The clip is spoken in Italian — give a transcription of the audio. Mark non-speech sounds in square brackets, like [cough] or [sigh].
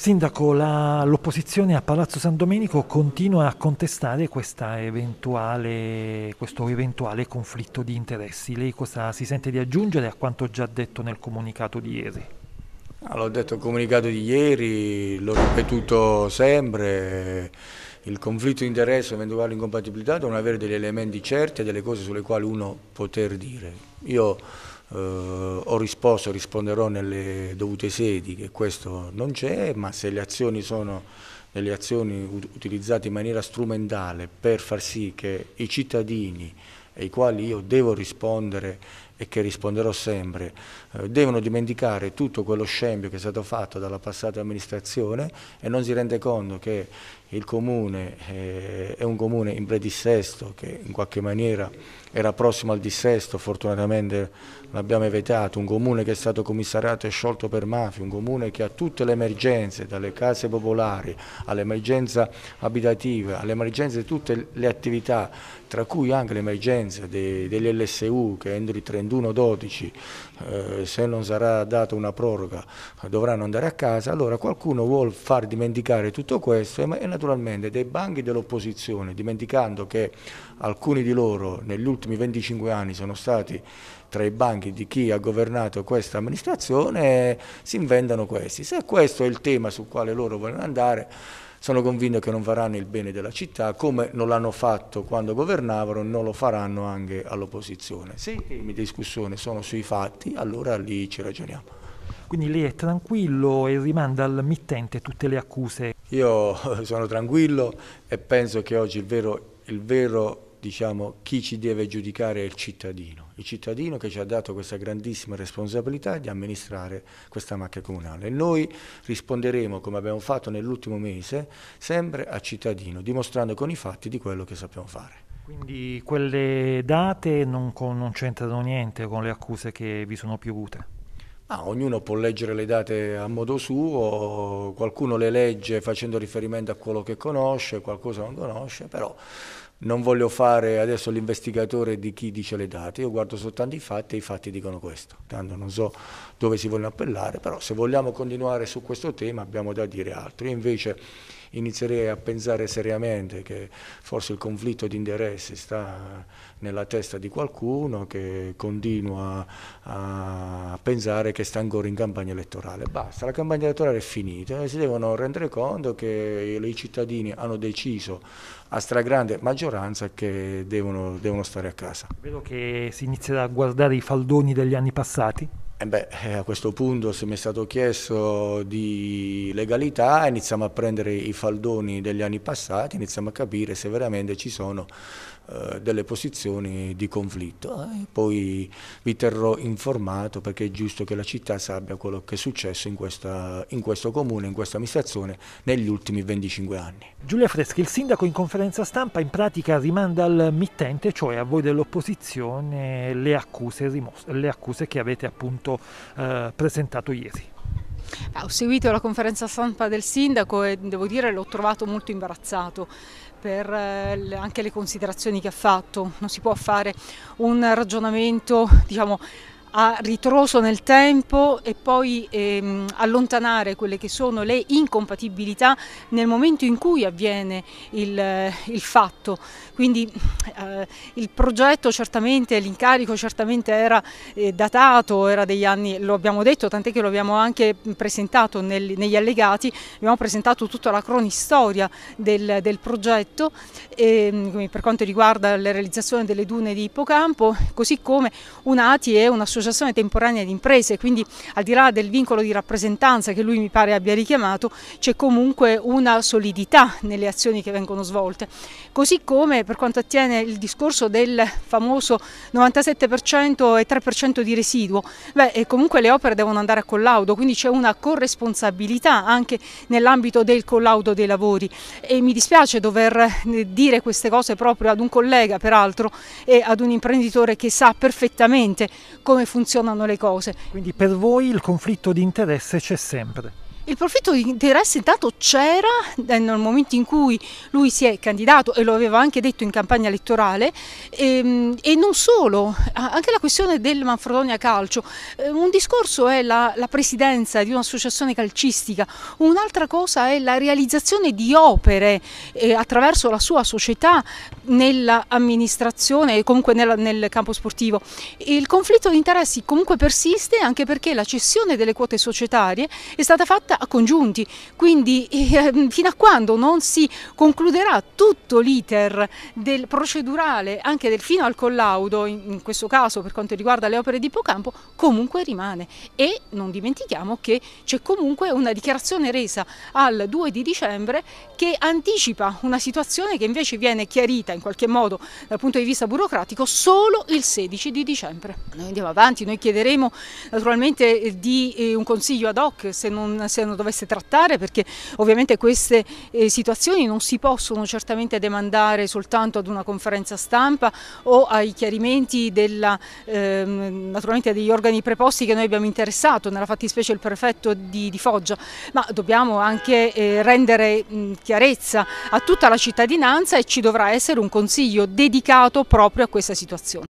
Sindaco, la, l'opposizione a Palazzo San Domenico continua a contestare eventuale, questo eventuale conflitto di interessi. Lei cosa si sente di aggiungere a quanto già detto nel comunicato di ieri? Ah, l'ho detto nel comunicato di ieri, l'ho ripetuto sempre. Il conflitto di interesse, eventuale incompatibilità, devono avere degli elementi certi e delle cose sulle quali uno poter dire. Io eh, ho risposto, e risponderò nelle dovute sedi che questo non c'è, ma se le azioni sono delle azioni utilizzate in maniera strumentale per far sì che i cittadini ai quali io devo rispondere e che risponderò sempre, eh, devono dimenticare tutto quello scempio che è stato fatto dalla passata amministrazione e non si rende conto che il comune eh, è un comune in predissesto che in qualche maniera era prossimo al dissesto, fortunatamente l'abbiamo evitato, un comune che è stato commissariato e sciolto per mafia, un comune che ha tutte le emergenze, dalle case popolari all'emergenza abitativa, all'emergenza di tutte le attività, tra cui anche l'emergenza degli LSU che entro i 31 21-12, eh, se non sarà data una proroga dovranno andare a casa, allora qualcuno vuole far dimenticare tutto questo e, e naturalmente dei banchi dell'opposizione, dimenticando che alcuni di loro negli ultimi 25 anni sono stati tra i banchi di chi ha governato questa amministrazione, si inventano questi. Se questo è il tema sul quale loro vogliono andare, sono convinto che non faranno il bene della città, come non l'hanno fatto quando governavano, non lo faranno anche all'opposizione. Se i temi di discussione sono sui fatti, allora lì ci ragioniamo. Quindi lei è tranquillo e rimanda al mittente tutte le accuse? Io [laughs] sono tranquillo e penso che oggi il vero, il vero diciamo, chi ci deve giudicare è il cittadino, il cittadino che ci ha dato questa grandissima responsabilità di amministrare questa macchia comunale. noi risponderemo, come abbiamo fatto nell'ultimo mese, sempre al cittadino, dimostrando con i fatti di quello che sappiamo fare. Quindi quelle date non, non c'entrano niente con le accuse che vi sono piovute? Ah, ognuno può leggere le date a modo suo, qualcuno le legge facendo riferimento a quello che conosce, qualcosa non conosce, però non voglio fare adesso l'investigatore di chi dice le date, io guardo soltanto i fatti e i fatti dicono questo. Tanto non so dove si vogliono appellare, però se vogliamo continuare su questo tema abbiamo da dire altro. Io invece inizierei a pensare seriamente che forse il conflitto di interessi sta nella testa di qualcuno che continua a pensare che sta ancora in campagna elettorale. Basta, la campagna elettorale è finita e si devono rendere conto che i cittadini hanno deciso a stragrande maggioranza che devono, devono stare a casa. Vedo che si inizia a guardare i faldoni degli anni passati. E eh beh, eh, a questo punto se mi è stato chiesto di legalità iniziamo a prendere i faldoni degli anni passati, iniziamo a capire se veramente ci sono eh, delle posizioni di conflitto. Eh, poi vi terrò informato perché è giusto che la città sappia quello che è successo in, questa, in questo comune, in questa amministrazione negli ultimi 25 anni. Giulia Freschi, il sindaco in conferenza stampa in pratica rimanda al mittente, cioè a voi dell'opposizione, le, le accuse, che avete appunto eh, presentato ieri. Ah, ho seguito la conferenza stampa del sindaco e devo dire l'ho trovato molto imbarazzato per eh, anche le considerazioni che ha fatto. Non si può fare un ragionamento, diciamo, a ritroso nel tempo e poi ehm, allontanare quelle che sono le incompatibilità nel momento in cui avviene il, eh, il fatto. Quindi eh, il progetto certamente, l'incarico certamente era eh, datato, era degli anni, lo abbiamo detto, tant'è che lo abbiamo anche presentato nel, negli allegati, abbiamo presentato tutta la cronistoria del, del progetto ehm, per quanto riguarda la realizzazione delle dune di Ippocampo, così come un'ATI e un'associazione dell'Associazione Temporanea di Imprese, quindi al di là del vincolo di rappresentanza che lui mi pare abbia richiamato, c'è comunque una solidità nelle azioni che vengono svolte. Così come per quanto attiene il discorso del famoso 97% e 3% di residuo, beh, comunque le opere devono andare a collaudo, quindi c'è una corresponsabilità anche nell'ambito del collaudo dei lavori e mi dispiace dover eh, dire queste cose proprio ad un collega peraltro e ad un imprenditore che sa perfettamente come funzionano le cose. Quindi per voi il conflitto di interesse c'è sempre? Il profitto di interesse intanto c'era eh, nel momento in cui lui si è candidato e lo aveva anche detto in campagna elettorale e, ehm, e non solo, anche la questione del Manfredonia Calcio. Eh, un discorso è la, la presidenza di un'associazione calcistica, un'altra cosa è la realizzazione di opere eh, attraverso la sua società nell'amministrazione e comunque nel, nel campo sportivo. Il conflitto di interessi comunque persiste anche perché la cessione delle quote societarie è stata fatta congiunti, quindi [laughs] eh, fino a quando non si concluderà tutto l'iter del procedurale anche del fino al collaudo, in, questo caso per quanto riguarda le opere di Ippocampo, comunque rimane e non dimentichiamo che c'è comunque una dichiarazione resa al 2 di dicembre che anticipa una situazione che invece viene chiarita in qualche modo dal punto di vista burocratico solo il 16 di dicembre. Noi andiamo avanti, noi chiederemo naturalmente eh, di eh, un consiglio ad hoc se non, se non governo dovesse trattare perché ovviamente queste eh, situazioni non si possono certamente demandare soltanto ad una conferenza stampa o ai chiarimenti della, ehm, degli organi preposti che noi abbiamo interessato, nella fattispecie il prefetto di, di Foggia, ma dobbiamo anche eh, rendere mh, chiarezza a tutta la cittadinanza e ci dovrà essere un consiglio dedicato proprio a questa situazione.